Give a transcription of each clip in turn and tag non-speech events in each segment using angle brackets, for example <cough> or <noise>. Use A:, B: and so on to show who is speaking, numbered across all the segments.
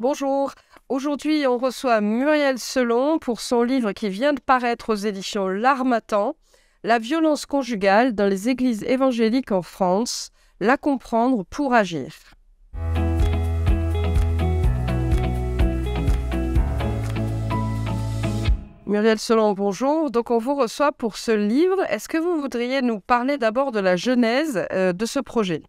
A: Bonjour, aujourd'hui on reçoit Muriel Selon pour son livre qui vient de paraître aux éditions L'Armatan, La violence conjugale dans les églises évangéliques en France, la comprendre pour agir. Muriel Selon, bonjour. Donc on vous reçoit pour ce livre. Est-ce que vous voudriez nous parler d'abord de la genèse euh, de ce projet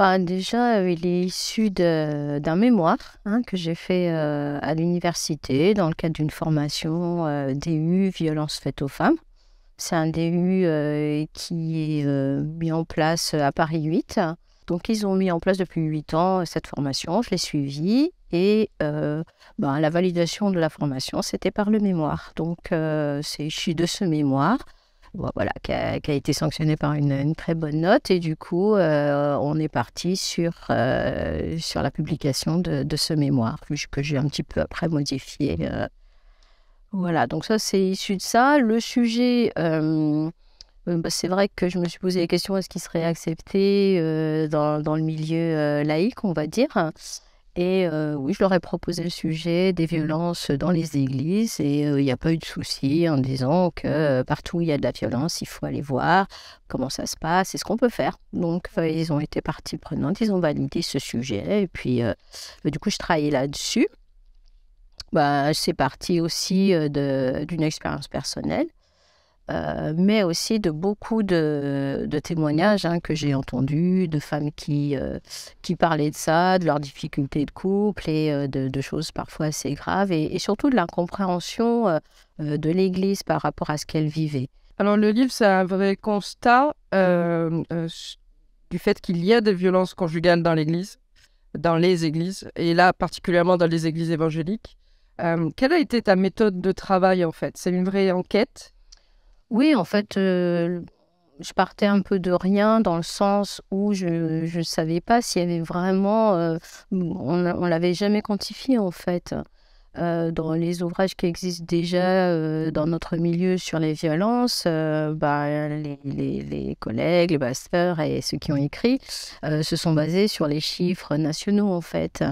B: bah, déjà, euh, il est issu d'un mémoire hein, que j'ai fait euh, à l'université dans le cadre d'une formation euh, DU Violence faite aux femmes. C'est un DU qui est mis en place à Paris 8. Donc, ils ont mis en place depuis 8 ans cette formation. Je l'ai suivie et bah, la validation de la formation, c'était par le mémoire. Donc, c'est issu de ce mémoire voilà, qui a, été sanctionné par une, très bonne note. Et du coup, euh, on est parti sur, euh, sur la publication de, ce mémoire, que j'ai un petit peu après modifié. Euh. Voilà, donc ça, c'est issu de ça. Le sujet. c'est vrai que je me suis posé la question est-ce qu'il serait accepté dans, dans, le milieu laïque, on va dire et euh, oui, je leur ai proposé le sujet des mmh violences dans les églises et euh, il n'y a pas eu de souci en disant que mmh euh, partout où il y a de la violence, il faut aller voir comment ça se passe et ce qu'on peut faire. Donc, mmh ils ont été partie prenante, ils ont validé ce sujet et puis bah, du coup, je travaillais là-dessus. Bah, c'est parti aussi d'une expérience personnelle. Euh, mais aussi de beaucoup de, témoignages hein, que j'ai entendus, de femmes qui, euh, qui parlaient de ça, de leurs difficultés de couple et euh, de, choses parfois assez graves, et, et surtout de l'incompréhension de l'Église par rapport à ce qu'elles vivaient.
A: Alors le livre, c'est un vrai constat mhm. du fait qu'il y a des violences conjugales dans l'Église, dans les églises, et là particulièrement dans les églises évangéliques. quelle a été ta méthode de travail en fait C'est une vraie enquête oui, en fait, euh, je partais un peu de rien dans le sens
B: où je ne savais pas s'il y avait vraiment... Euh, on l'avait jamais quantifié, en fait. Euh, dans les ouvrages qui existent déjà euh, dans mhm. notre milieu sur les violences, euh, bah, les, les, les, collègues, les pasteurs et ceux qui ont écrit se sont basés sur les chiffres nationaux en fait.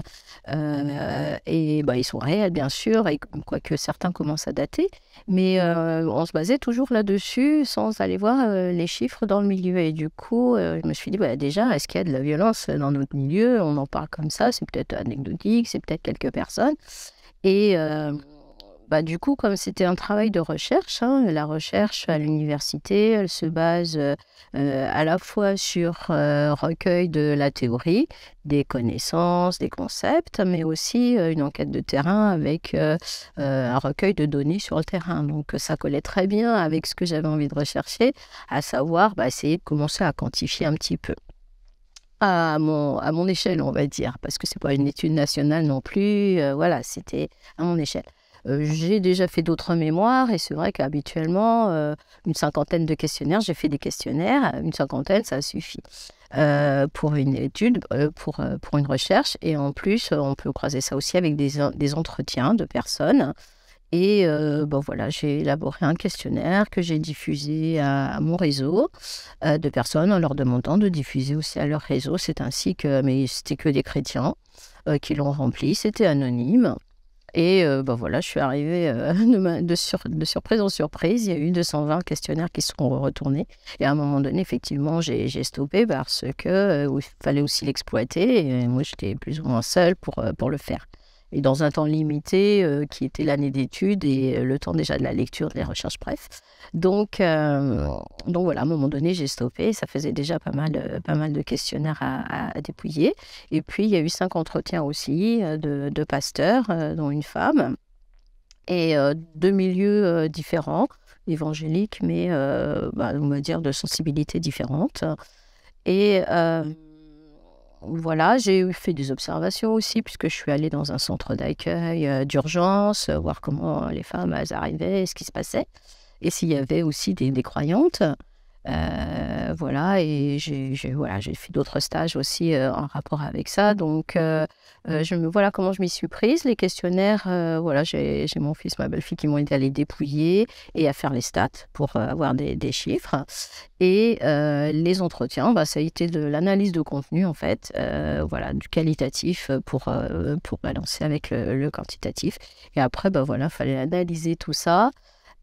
B: Ah. et bah, ils sont réels bien sûr, et, quoique certains commencent à dater, mais on se basait toujours là-dessus sans aller voir les chiffres dans le milieu. Et du coup, je me suis dit, bah, déjà, est-ce qu'il y a de la violence dans notre milieu On en parle comme ça, c'est peut-être anecdotique, c'est peut-être quelques personnes. Et euh, bah, du coup, comme c'était un travail de recherche, hein, la recherche à l'université, elle se base euh, euh, à la fois sur recueil de la théorie, des connaissances, des concepts, mais aussi une enquête de terrain avec un recueil de données sur le terrain. Donc ça collait très bien avec ce que j'avais envie de rechercher, à savoir bah, essayer de commencer à quantifier un petit peu à mon, échelle, on va dire, parce que c'est pas une étude nationale non plus. Euh, voilà, c'était à mon échelle. Euh, j'ai déjà fait d'autres mémoires et c'est vrai qu'habituellement, euh, une cinquantaine de questionnaires, j'ai fait des questionnaires, une cinquantaine, ça suffit pour une étude, pour, une recherche. Et en plus, on peut croiser ça aussi avec des entretiens de personnes et euh, bon, voilà, j'ai élaboré un questionnaire que j'ai diffusé à, mon réseau euh, de personnes en leur demandant de diffuser aussi à leur réseau. C'est ainsi que, mais c'était que des chrétiens euh, qui l'ont rempli, c'était anonyme. Et ben voilà, je suis arrivée <laughs> de, surprise en surprise. Il y a eu 220 questionnaires qui sont retournés. Et à un moment donné, effectivement, j'ai stoppé parce que il fallait aussi l'exploiter. Et moi, j'étais plus ou moins seule pour, pour le faire et dans un temps limité euh, qui était l'année d'études et euh, le temps déjà de la lecture, des recherches, bref. Donc, euh, donc voilà, à un moment donné, j'ai stoppé. Ça faisait déjà pas mal, pas mal de questionnaires à, dépouiller. Et puis, il y a eu cinq entretiens aussi de, pasteurs, dont une femme, et deux milieux différents, évangéliques, mais bah, on va dire de sensibilités différentes. Et voilà, j'ai fait des observations aussi, puisque je suis allée dans un centre d'accueil euh, d'urgence, euh, voir comment les femmes arrivaient, ce qui se passait, et s'il y avait aussi des croyantes. Euh, voilà, et j'ai voilà, fait d'autres stages aussi euh, en rapport avec ça. Mmh. Donc, euh, je me, voilà comment je m'y suis prise. Les questionnaires, voilà, j'ai mon fils, ma belle-fille qui m'ont aidé à les dépouiller et à faire les stats pour avoir des, chiffres. Et les entretiens, bah, ça a été de l'analyse de contenu, en fait, voilà, du qualitatif pour, pour balancer avec le, quantitatif. Et après, bah, voilà, fallait analyser tout ça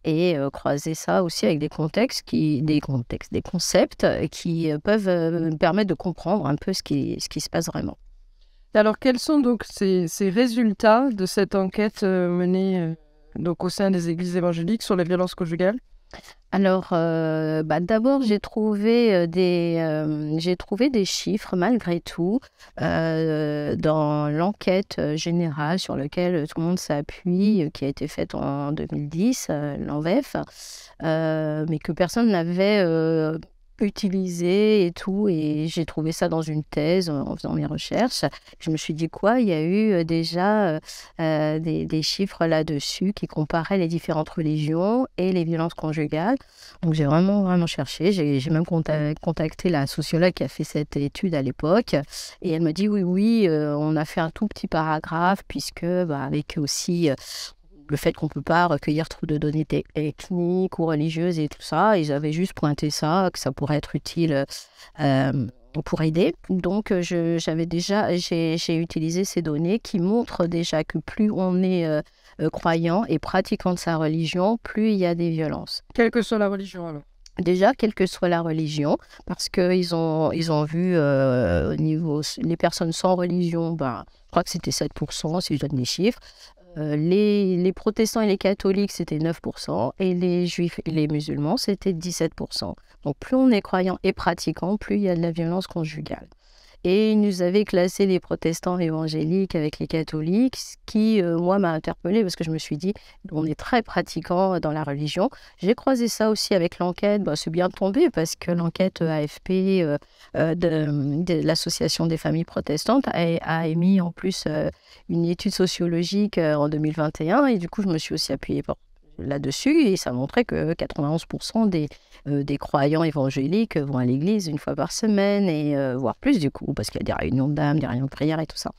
B: et croiser ça aussi avec des contextes, qui, des contextes, des concepts qui peuvent permettre de comprendre un peu ce qui, se passe vraiment.
A: Alors, quels sont donc ces, ces résultats de cette enquête menée donc au sein des églises évangéliques sur les violences conjugales alors, euh, bah, d'abord, j'ai trouvé euh, des, euh, j'ai trouvé
B: des chiffres malgré tout dans l'enquête générale sur laquelle tout le monde s'appuie, qui a été faite en 2010, l'ANVEF, mais que personne n'avait utilisé et tout. Et j'ai trouvé ça dans une thèse en faisant mes recherches. Je me suis dit quoi Il y a eu euh, déjà euh, euh, des, des, chiffres là-dessus qui comparaient les différentes religions et les violences conjugales. Donc j'ai vraiment, vraiment cherché. J'ai même contacté la sociologue qui a fait cette étude à l'époque. Et elle me dit oui, oui, on a fait un tout petit paragraphe puisque bah, avec aussi, le fait qu'on ne peut pas recueillir trop de données ethniques ou religieuses et tout ça. Ils avaient juste pointé ça, que ça pourrait être utile euh, pour aider. Donc, j'avais déjà, j'ai utilisé ces données qui montrent déjà que plus on est euh, euh, croyant et pratiquant de sa religion, plus il y a des violences.
A: Quelle que soit la religion alors
B: Déjà, quelle que soit la religion, parce qu'ils ont, ils ont vu au niveau les personnes sans religion, ben, je crois que c'était 7%, si je donne les chiffres, euh, les, les, protestants et les catholiques, c'était 9%, et les juifs et les musulmans, c'était 17%. Donc plus on est croyant et pratiquant, plus il y a de la violence conjugale. Et il nous avait classé les protestants évangéliques avec les catholiques, ce qui, euh, moi, m'a interpellée parce que je me suis dit, on est très pratiquant dans la religion. J'ai croisé ça aussi avec l'enquête. Bah, c'est bien tombé parce que l'enquête AFP euh, euh, de, l'Association des familles protestantes a, émis en plus une étude sociologique en 2021. Et du coup, je me suis aussi appuyée pour, là-dessus et ça montrait que 91% des, euh, des croyants évangéliques vont à l'église une fois par semaine et euh, voire plus du coup parce qu'il y a des réunions dames, des réunions de prière et tout ça.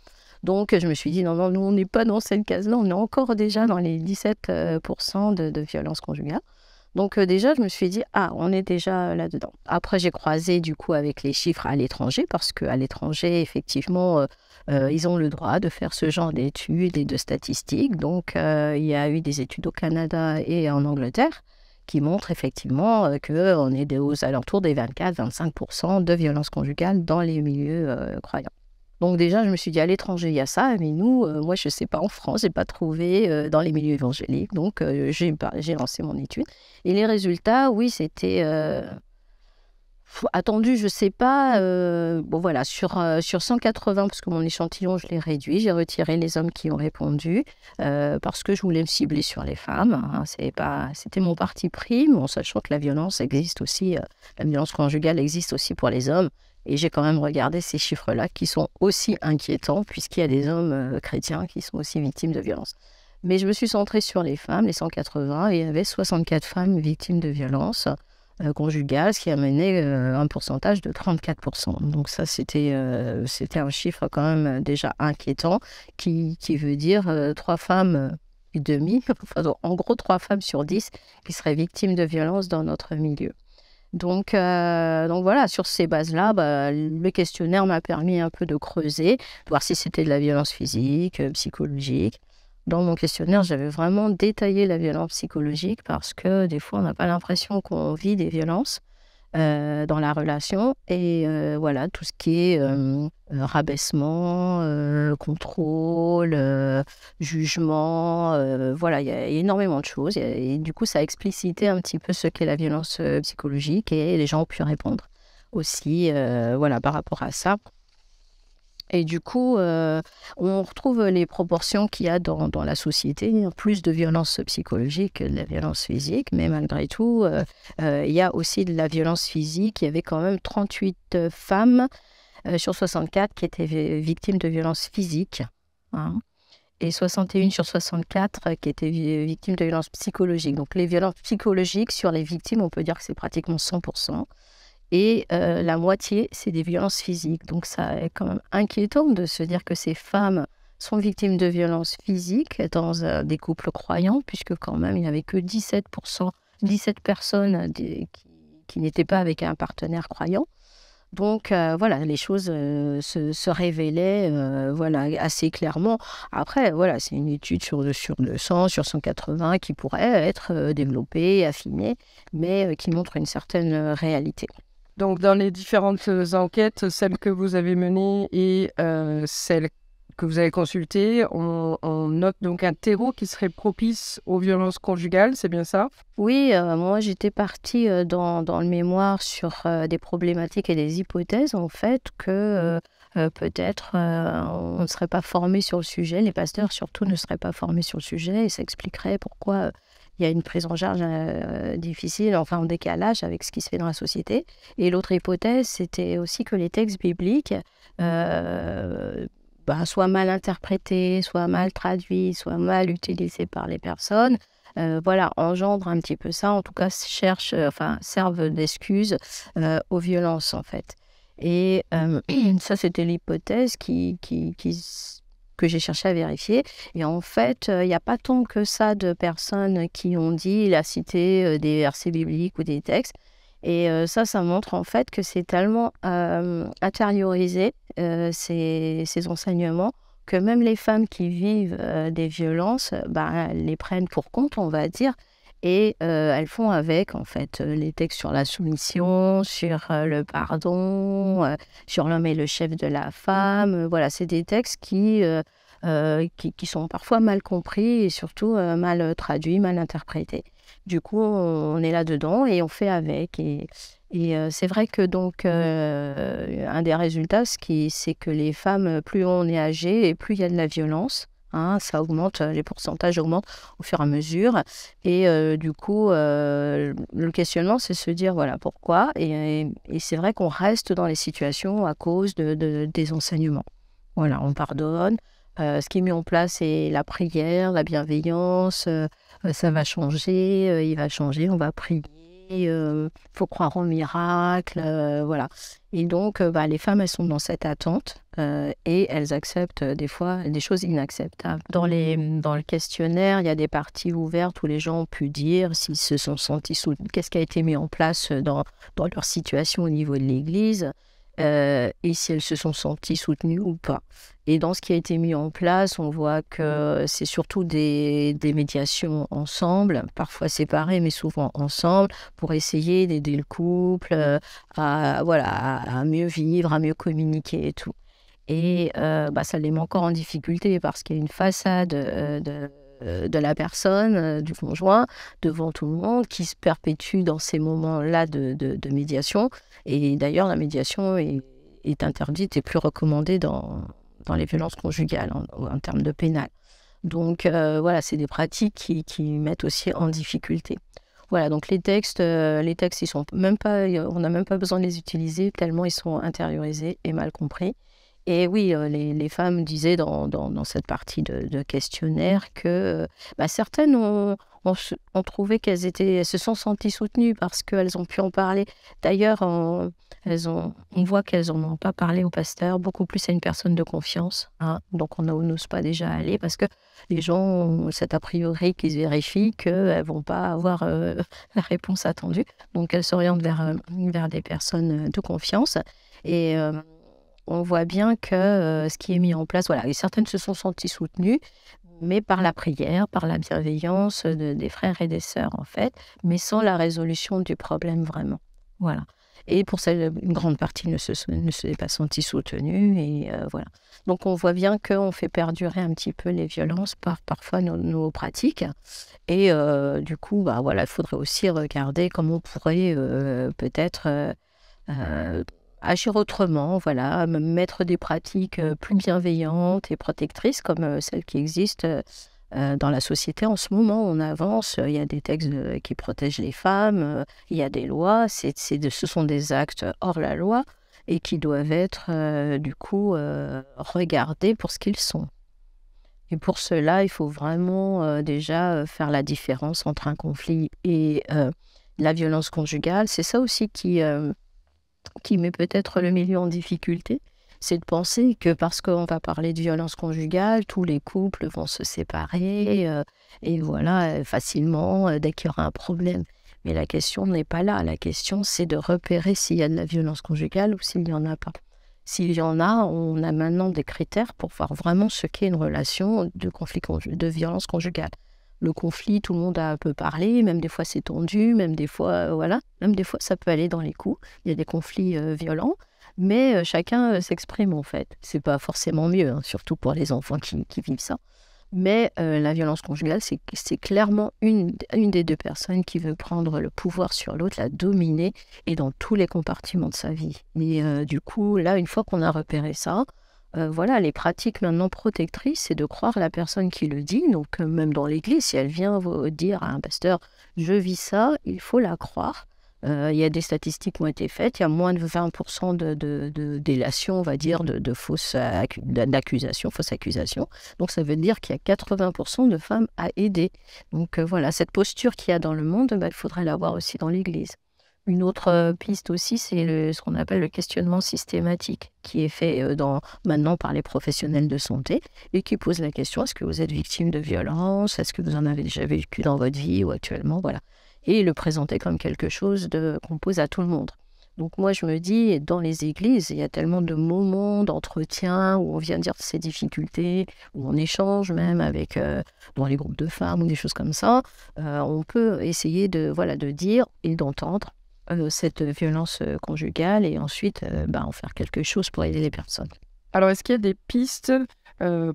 B: Donc je me suis dit non non, nous on n'est pas dans cette case-là, on est encore déjà dans les 17% de, violences conjugales. Donc euh, déjà, je me suis dit, ah, on est déjà là-dedans. Après, j'ai croisé du coup avec les chiffres à l'étranger, parce que à l'étranger, effectivement, euh, ils ont le droit de faire ce genre d'études et de statistiques. Donc, euh, il y a eu des études au Canada et en Angleterre qui montrent effectivement euh, qu'on est aux alentours des 24-25% de violences conjugales dans les milieux croyants. Donc déjà, je me suis dit, à l'étranger, il y a ça, mais nous, moi, je ne sais pas, en France, je n'ai pas trouvé dans les milieux évangéliques. Donc, j'ai lancé mon étude. Et les résultats, oui, c'était attendu, je sais pas. Euh, bon voilà, sur, euh, sur 180, parce que mon échantillon, je l'ai réduit, j'ai retiré les hommes qui ont répondu euh, parce que je voulais me cibler sur les femmes. Hein, c'était mon parti pris, en sachant que la violence existe aussi, la violence conjugale existe aussi pour les hommes. Et j'ai quand même regardé ces chiffres-là qui sont aussi inquiétants puisqu'il y a des hommes chrétiens qui sont aussi victimes de violences. Mais je me suis centrée sur les femmes, les 180, et il y avait 64 femmes victimes de violences. Euh, conjugale, ce qui amenait euh, un pourcentage de 34%. Donc ça, euh, c'était un chiffre quand même déjà inquiétant, qui, veut dire trois femmes et demi, <laughs> en gros trois femmes sur dix qui seraient victimes de violences dans notre milieu. Donc, voilà, sur ces bases-là, bah, le questionnaire m'a permis un peu de creuser, voir si c'était de la violence physique, psychologique, dans mon questionnaire, j'avais vraiment détaillé la violence psychologique parce que des fois, on n'a pas l'impression qu'on vit des violences euh, dans la relation. Et euh, voilà, tout ce qui est euh, rabaissement, contrôle, jugement, voilà, il y a énormément de choses. Et, du coup, ça a explicité un petit peu ce qu'est la violence psychologique et les gens ont pu répondre aussi voilà, par rapport à ça. Et du coup, euh, on retrouve les proportions qu'il y a dans, la société, plus de violence psychologique que de la violence physique, mais malgré tout, euh, euh, il y a aussi de la violence physique. Il y avait quand même 38 femmes sur 64 qui étaient victimes de violences physiques. Hein, et 61 sur 64 qui étaient victimes de violences psychologiques. Donc les violences psychologiques sur les victimes, on peut dire que c'est pratiquement 100% et euh, la moitié, c'est des violences physiques. Donc ça est quand même inquiétant de se dire que ces femmes sont victimes de violences physiques dans euh, des couples croyants, puisque quand même, il n'y avait que 17%, 17 personnes qui, n'étaient pas avec un partenaire croyant. Donc euh, voilà, les choses se, révélaient voilà, assez clairement. Après, voilà, c'est une étude sur, sur 200, sur 180 qui pourrait être développée, affinée,
A: mais qui montre une certaine réalité. Donc, dans les différentes euh, enquêtes, celles que vous avez menées et euh, celles que vous avez consultées, on, note donc un terreau qui serait propice aux violences conjugales, c'est bien ça Oui, euh, moi
B: j'étais partie dans, dans, le mémoire sur des problématiques et des hypothèses, en fait, que mmh. peut-être on ne serait pas formé sur le sujet, les pasteurs surtout ne seraient pas formés sur le sujet et ça expliquerait pourquoi il y a une prise en charge euh, difficile, enfin en décalage avec ce qui se fait dans la société. Et l'autre hypothèse, c'était aussi que les textes bibliques soit mmh. euh, bah, soient mal interprétés, soit mal traduits, soit mal utilisés par les personnes. Euh, voilà, engendre un petit peu ça, en tout cas cherche, enfin, servent d'excuse aux violences en fait. Et <clears throat> ça, c'était l'hypothèse qui, qui que j'ai cherché à vérifier. Et en fait, euh, il n'y a pas tant que ça de personnes qui ont dit, la cité euh, des versets bibliques ou des textes. Et euh, ça, ça montre en fait que c'est tellement intériorisé, ces, enseignements, que même les femmes qui vivent des violences, bah, les prennent pour compte, on va dire, et euh, elles font avec, en fait, euh, les textes sur la soumission, sur euh, le pardon, mmh. sur l'homme et le chef de la mmh. femme. Voilà, c'est des textes qui, qui, sont parfois mal compris et surtout mal traduits, mal interprétés. Du coup, on est là-dedans et on fait avec. Et, et c'est vrai que donc, mmh. un des résultats, c'est que les femmes, plus on est âgé et plus il y a de la violence. Hein, ça augmente, les pourcentages augmentent au fur et à mesure. Et euh, du coup, euh, le questionnement, c'est se dire, voilà, pourquoi Et, c'est vrai qu'on reste dans les situations à cause de, des enseignements. Voilà, on pardonne. Euh, ce qui est mis en place, c'est la prière, la bienveillance. ça va changer, il va changer, on va prier il euh, faut croire au miracle, euh, voilà. Et donc, euh, bah, les femmes, elles sont dans cette attente et elles acceptent des fois des choses inacceptables. Dans, les, mmh. le questionnaire, il y a des parties ouvertes où les gens ont pu dire s'ils se sont sentis sous qu'est-ce qui a été mis en place dans, dans leur situation au niveau de l'Église. Euh, et si elles se sont senties soutenues ou pas. Et dans ce qui a été mis en place, on voit que mmh. c'est surtout des, médiations ensemble, parfois séparées, mais souvent ensemble, pour essayer d'aider le couple mmh. euh, à, voilà, à mieux vivre, à mieux communiquer et tout. Et euh, bah, ça les met encore en difficulté parce qu'il y a une façade de euh, de la personne, euh, du conjoint, devant tout le monde, qui se perpétue dans ces moments-là de, médiation. Et d'ailleurs, la médiation est, interdite et plus recommandée dans, les violences conjugales en, termes de pénal. Donc euh, voilà, c'est des pratiques qui, mettent aussi en difficulté. Voilà, donc les textes, les textes, ils sont même pas, on n'a même pas besoin de les utiliser tellement ils sont intériorisés et mal compris. Et oui, euh, les, femmes disaient dans, cette partie de, questionnaire mm. que bah, certaines ont, trouvé qu'elles étaient, se sont senties soutenues parce qu'elles ont pu en parler. D'ailleurs, on, voit qu'elles n'ont ont pas parlé au pasteur, beaucoup plus à une personne de confiance. Hein. Donc on n'ose pas déjà aller parce que les gens c'est a priori qu'ils vérifient qu'elles ne vont pas avoir euh, <laughs> la réponse attendue. Donc elles s'orientent vers, euh, des personnes de confiance. Et on voit bien que euh, ce qui est mis en place, voilà, certaines se sont senties soutenues, mais par la prière, par la bienveillance des frères et des sœurs, en fait, mais sans la résolution du problème vraiment. Voilà. Et pour celles, une grande partie ne se, ne pas sentie soutenue. Et euh, voilà. Donc on voit bien qu'on fait perdurer un petit peu les violences par parfois nos, pratiques. Et euh, du coup, bah, voilà, il faudrait aussi regarder comment on pourrait peut-être agir autrement, voilà, mettre des pratiques euh, plus bienveillantes et protectrices comme euh, celles qui existent euh, dans la société en ce moment. On avance, il y a des textes qui protègent les femmes, il y a des lois, c'est ce sont des actes hors la loi et qui doivent être du coup regardés pour ce qu'ils sont. Et pour cela, il faut vraiment déjà faire la différence entre un conflit et la violence conjugale. C'est ça aussi qui qui met peut-être le milieu en difficulté, c'est de penser que parce qu'on va parler de violence conjugale, tous les couples vont se séparer, euh, et voilà, euh, facilement, euh, dès qu'il y aura un problème. Mais la question n'est pas là. La question, c'est de repérer s'il y a de la violence conjugale ou s'il n'y en a pas. S'il y en a, on a maintenant des critères pour voir vraiment ce qu'est une relation de, conflit de violence conjugale le conflit, tout le monde a un peu parlé, même des fois c'est tendu, même des fois, euh, voilà, même des fois ça peut aller dans les coups. Il y a des conflits euh, violents, mais euh, chacun s'exprime en fait. C'est pas forcément mieux, hein, surtout pour les enfants qui, vivent ça. Mais la violence conjugale, c'est clairement une, une des deux personnes qui veut prendre le pouvoir sur l'autre, la dominer, et dans tous les compartiments de sa vie. Et du coup, là, une fois qu'on a repéré ça, euh, voilà, les pratiques maintenant protectrices, c'est de croire la personne qui le dit. Donc, euh, même dans l'Église, si elle vient dire à un pasteur, je vis ça, il faut la croire. Euh, il y a des statistiques qui ont été faites, il y a moins de 20% de, délation, on va dire, de, fausses accusations, fausses accusations. Donc ça veut dire qu'il y a 80% de femmes à aider. Donc voilà, cette posture qu'il y a dans le monde, bah, il faudrait l'avoir aussi dans l'Église. Une autre euh, piste aussi, c'est ce qu'on appelle le questionnement systématique, qui est fait euh, dans, maintenant par les professionnels de santé et qui pose la question est-ce que vous êtes victime de violence Est-ce que vous en avez déjà vécu dans votre vie ou actuellement Voilà. Et le présenter comme quelque chose qu'on pose à tout le monde. Donc moi, je me dis, dans les églises, il y a tellement de moments d'entretien où on vient dire ses difficultés, où on échange même avec euh, dans les groupes de femmes ou des choses comme ça. on peut essayer de voilà de dire et d'entendre euh, cette violence euh, conjugale et ensuite euh, bah, en faire quelque chose pour aider les personnes.
A: Alors, est-ce qu'il y a des pistes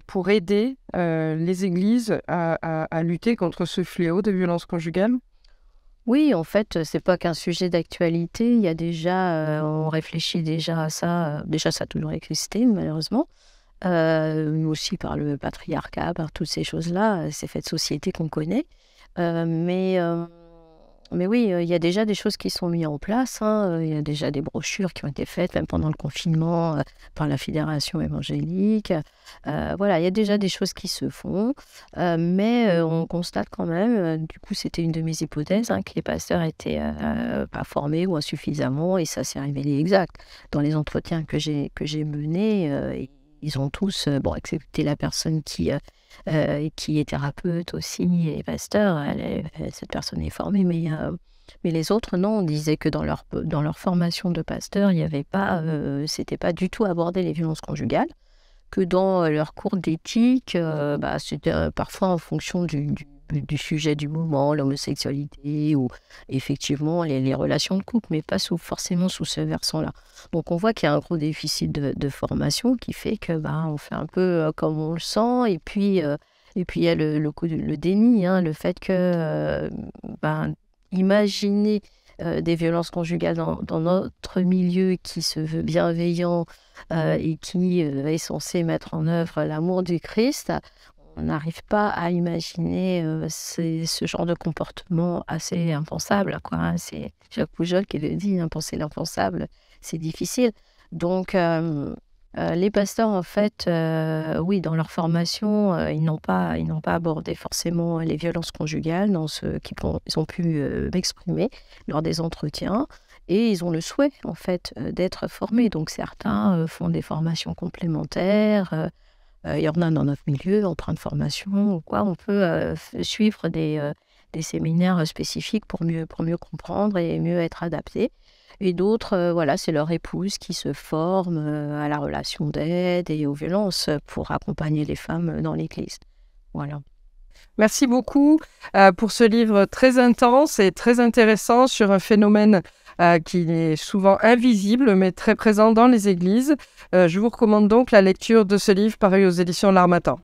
A: pour aider les églises à, à, lutter contre ce fléau de violences conjugale Oui, en fait,
B: c'est pas qu'un sujet d'actualité. Il y a déjà, on réfléchit déjà à ça. Déjà, ça a toujours existé, malheureusement. aussi par le patriarcat, par toutes ces choses-là, ces faits de société qu'on connaît. mais mais oui, euh, il y a déjà des choses qui sont mises en place. Hein. Euh, il y a déjà des brochures qui ont été faites, même pendant le confinement, euh, par la Fédération évangélique. voilà, il y a déjà des choses qui se font. mais on constate quand même, du coup, c'était une de mes hypothèses, hein, que les pasteurs étaient pas formés ou insuffisamment. Et ça s'est révélé exact. Dans les entretiens que j'ai menés, ils ont tous, euh, bon, excepté la personne qui, euh, euh, qui est thérapeute aussi et pasteur, elle cette personne est formée, mais, mais les autres, non, on disait que dans leur, dans leur formation de pasteur, il n'y avait pas, c'était pas du tout abordé les violences conjugales, que dans leur cours d'éthique, bah, c'était parfois en fonction du du sujet du moment, l'homosexualité ou effectivement les, relations de couple, mais pas sous, forcément sous ce versant-là. Donc on voit qu'il y a un gros déficit de, formation qui fait que bah, on fait un peu euh, comme on le sent et puis euh, et puis il y a le, le, déni, hein, le fait que euh, bah, imaginer des violences conjugales dans, notre milieu qui se veut bienveillant et qui est censé mettre en œuvre l'amour du Christ, on n'arrive pas à imaginer euh, ce genre de comportement assez impensable. Hein. C'est Jacques Poujol qui le dit, hein, penser l'impensable, c'est difficile. Donc, euh, euh, les pasteurs, en fait, oui, dans leur formation, ils, n'ont pas, ils n'ont pas abordé forcément les violences conjugales dans ce qu'ils ont, ils ont pu m'exprimer lors des entretiens et ils ont le souhait en fait d'être formés. Donc certains font des formations complémentaires, euh, il y en a dans notre milieu, en train de formation ou quoi, on peut euh, suivre des, euh, séminaires spécifiques pour mieux, pour mieux comprendre et mieux être adapté. Et d'autres, voilà, c'est leur épouse qui se forme à la relation d'aide et aux violences pour accompagner les femmes dans l'Église. Voilà.
A: Merci beaucoup pour ce livre très intense et très intéressant sur un phénomène euh, qui est souvent invisible, mais très présent dans les églises. Euh, je vous recommande donc la lecture de ce livre paru aux éditions L'Armatan.